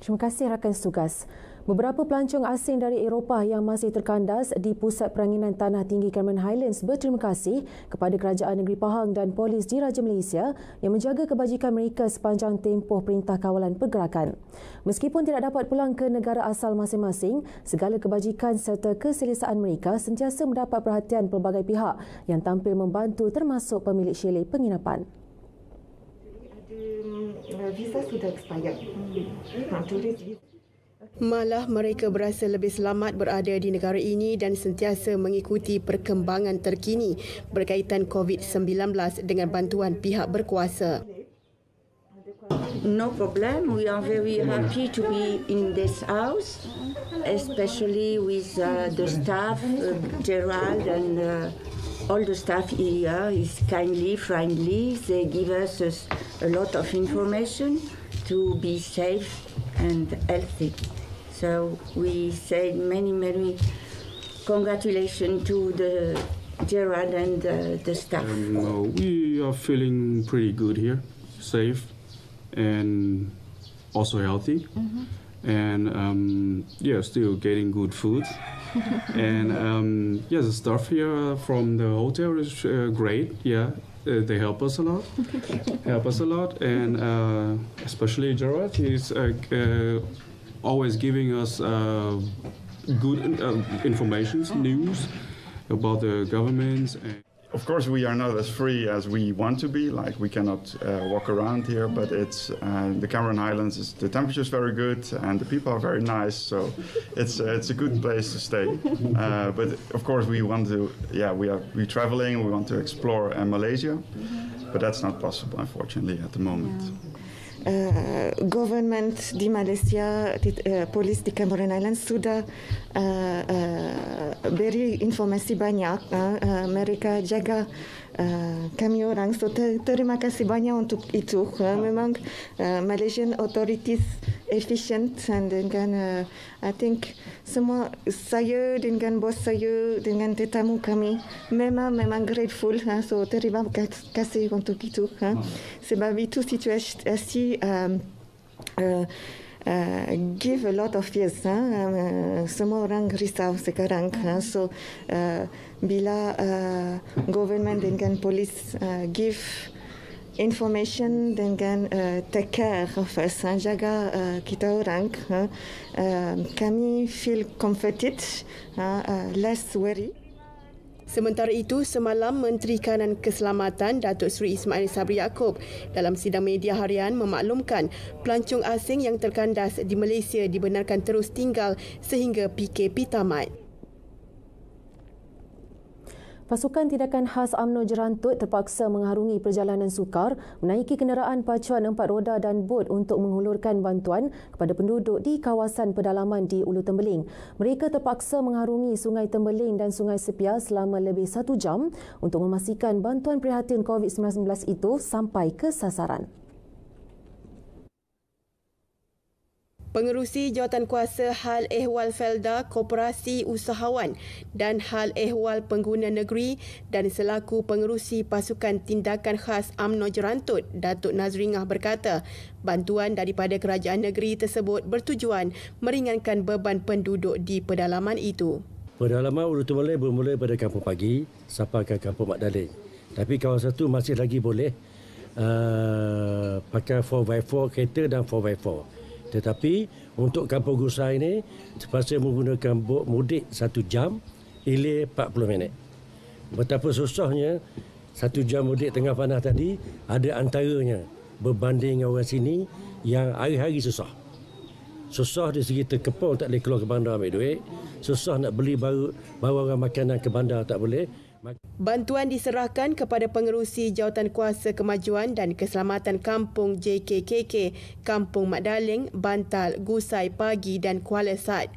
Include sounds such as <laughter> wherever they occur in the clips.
Terima kasih rakan Sugas. Beberapa pelancong asing dari Eropah yang masih terkandas di Pusat Peranginan Tanah Tinggi Cameron Highlands berterima kasih kepada Kerajaan Negeri Pahang dan Polis Diraja Malaysia yang menjaga kebajikan mereka sepanjang tempoh Perintah Kawalan Pergerakan. Meskipun tidak dapat pulang ke negara asal masing-masing, segala kebajikan serta keselesaan mereka sentiasa mendapat perhatian pelbagai pihak yang tampil membantu termasuk pemilik syilik penginapan visa sudah expired. Hmm. Malah mereka berasa lebih selamat berada di negara ini dan sentiasa mengikuti perkembangan terkini berkaitan COVID-19 dengan bantuan pihak berkuasa. No problem. We are very happy to be in this house, especially with uh, the staff, uh, Gerald and uh, all the staff here is kindly, friendly. They give us a, a lot of information to be safe and healthy. So we say many, many congratulations to the Gerard and uh, the staff. Um, uh, no, we are feeling pretty good here, safe and also healthy. Mm -hmm. And um, yeah, still getting good food. <laughs> and um, yeah, the staff here from the hotel is uh, great. Yeah, uh, they help us a lot. <laughs> help us a lot, and uh, especially Gerard, he's uh, uh always giving us uh, good information, news about the governments. Of course, we are not as free as we want to be. Like we cannot uh, walk around here, but it's uh, the Cameron Highlands. Is, the temperature is very good, and the people are very nice. So it's uh, it's a good place to stay. <laughs> Uh, but of course, we want to. Yeah, we are we traveling. We want to explore uh, Malaysia, mm-hmm. but that's not possible, unfortunately, at the moment. Yeah. Uh, government di Malaysia, di, uh, polis di Cameron Island sudah uh, uh, beri informasi banyak. Uh, uh, mereka jaga uh, kami orang. So ter- terima kasih banyak untuk itu. Uh, memang uh, Malaysian authorities efficient dan dengan uh, I think semua saya dengan bos saya dengan tetamu kami memang memang grateful ha. so terima kasih untuk itu ha. Hmm. sebab itu situasi um, uh, uh, give a lot of years. ha. Um, uh, semua orang risau sekarang ha. so uh, bila uh, government dengan polis uh, give information dengan uh, take care of uh, jaga uh, kita orang. Uh, uh, kami feel comforted, uh, uh, less worry. Sementara itu, semalam Menteri Kanan Keselamatan Datuk Seri Ismail Sabri Yaakob dalam sidang media harian memaklumkan pelancong asing yang terkandas di Malaysia dibenarkan terus tinggal sehingga PKP tamat. Pasukan tindakan khas UMNO Jerantut terpaksa mengharungi perjalanan sukar menaiki kenderaan pacuan empat roda dan bot untuk menghulurkan bantuan kepada penduduk di kawasan pedalaman di Ulu Tembeling. Mereka terpaksa mengharungi Sungai Tembeling dan Sungai Sepia selama lebih satu jam untuk memastikan bantuan prihatin COVID-19 itu sampai ke sasaran. Pengerusi Kuasa Hal Ehwal Felda Koperasi Usahawan dan Hal Ehwal Pengguna Negeri dan selaku pengerusi pasukan tindakan khas UMNO Jerantut, Datuk Nazringah berkata, bantuan daripada kerajaan negeri tersebut bertujuan meringankan beban penduduk di pedalaman itu. Pedalaman Urutu Malay bermula pada Kampung Pagi sampai ke Kampung Mak Daling. Tapi kawasan itu masih lagi boleh uh, pakai 4x4 kereta dan 4x4. Tetapi untuk Kampung Gusa ini terpaksa menggunakan bot mudik satu jam hilir 40 minit. Betapa susahnya satu jam mudik tengah panah tadi ada antaranya berbanding dengan orang sini yang hari-hari susah. Susah dari segi terkepung tak boleh keluar ke bandar ambil duit. Susah nak beli baru, bawa orang makanan ke bandar tak boleh. Bantuan diserahkan kepada pengerusi Jawatan Kuasa Kemajuan dan Keselamatan Kampung JKKK, Kampung Madaling, Bantal, Gusai, Pagi dan Kuala Sat.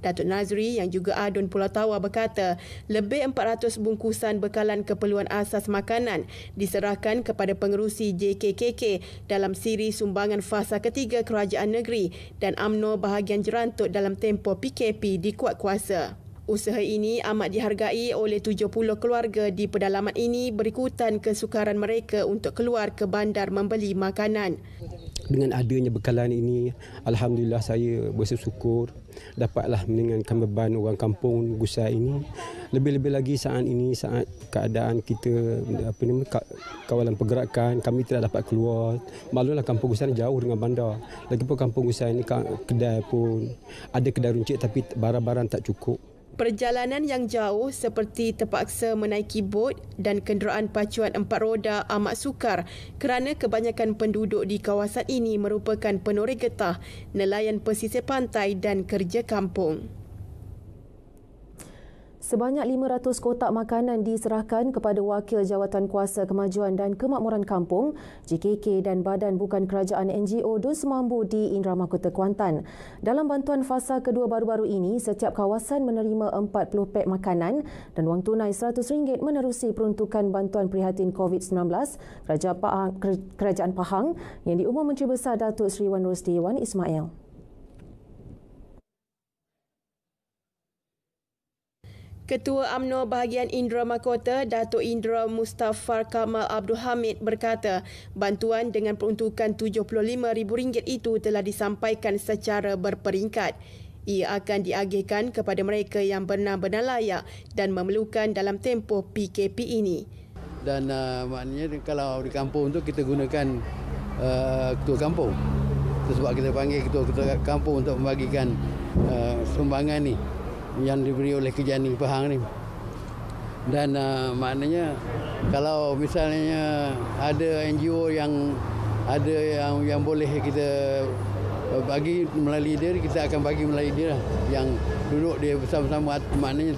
Datuk Nazri yang juga adun Pulau Tawar berkata, lebih 400 bungkusan bekalan keperluan asas makanan diserahkan kepada pengerusi JKKK dalam siri sumbangan fasa ketiga kerajaan negeri dan amno bahagian jerantut dalam tempoh PKP dikuat kuasa. Usaha ini amat dihargai oleh 70 keluarga di pedalaman ini berikutan kesukaran mereka untuk keluar ke bandar membeli makanan. Dengan adanya bekalan ini, Alhamdulillah saya bersyukur dapatlah meningankan beban orang kampung Gusai ini. Lebih-lebih lagi saat ini, saat keadaan kita, apa ni, kawalan pergerakan, kami tidak dapat keluar. Malulah kampung Gusai ini jauh dengan bandar. Lagipun kampung Gusai ini kedai pun, ada kedai runcit tapi barang-barang tak cukup. Perjalanan yang jauh seperti terpaksa menaiki bot dan kenderaan pacuan empat roda amat sukar kerana kebanyakan penduduk di kawasan ini merupakan penoreh getah, nelayan pesisir pantai dan kerja kampung. Sebanyak 500 kotak makanan diserahkan kepada Wakil Jawatan Kuasa Kemajuan dan Kemakmuran Kampung, JKK dan Badan Bukan Kerajaan NGO Dus Mambu di Indramakota, Kuantan. Dalam bantuan fasa kedua baru-baru ini, setiap kawasan menerima 40 pek makanan dan wang tunai RM100 menerusi peruntukan bantuan prihatin COVID-19 Kerajaan Pahang, yang diumum Menteri Besar Datuk Seri Wan Rosdiwan Ismail. Ketua Amno bahagian Indra Makota, Datuk Indra Mustafa Kamal Abdul Hamid berkata, bantuan dengan peruntukan RM75,000 itu telah disampaikan secara berperingkat. Ia akan diagihkan kepada mereka yang benar-benar layak dan memerlukan dalam tempoh PKP ini. Dan uh, maknanya kalau di kampung itu kita gunakan uh, ketua kampung. Itu sebab kita panggil ketua-ketua kampung untuk membagikan uh, sumbangan ini yang diberi oleh Kejani Pahang ni. Dan uh, maknanya kalau misalnya ada NGO yang ada yang yang boleh kita uh, bagi melalui dia kita akan bagi melalui dia lah. yang duduk dia bersama-sama maknanya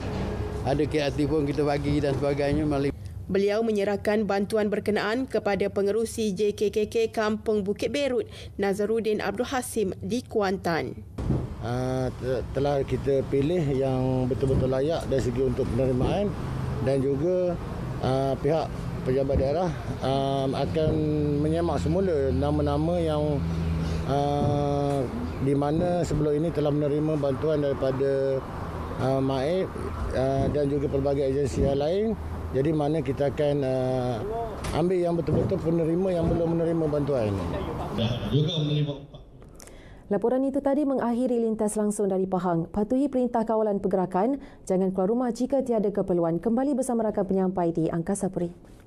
ada kreatif pun kita bagi dan sebagainya melalui Beliau menyerahkan bantuan berkenaan kepada pengerusi JKKK Kampung Bukit Berut, Nazaruddin Abdul Hasim di Kuantan uh, telah kita pilih yang betul-betul layak dari segi untuk penerimaan dan juga uh, pihak pejabat daerah uh, akan menyemak semula nama-nama yang uh, di mana sebelum ini telah menerima bantuan daripada uh, MAIP uh, dan juga pelbagai agensi yang lain jadi mana kita akan uh, ambil yang betul-betul penerima yang belum menerima bantuan ini. Dan juga menerima Laporan itu tadi mengakhiri lintas langsung dari Pahang. Patuhi perintah kawalan pergerakan. Jangan keluar rumah jika tiada keperluan. Kembali bersama rakan penyampai di Angkasa Puri.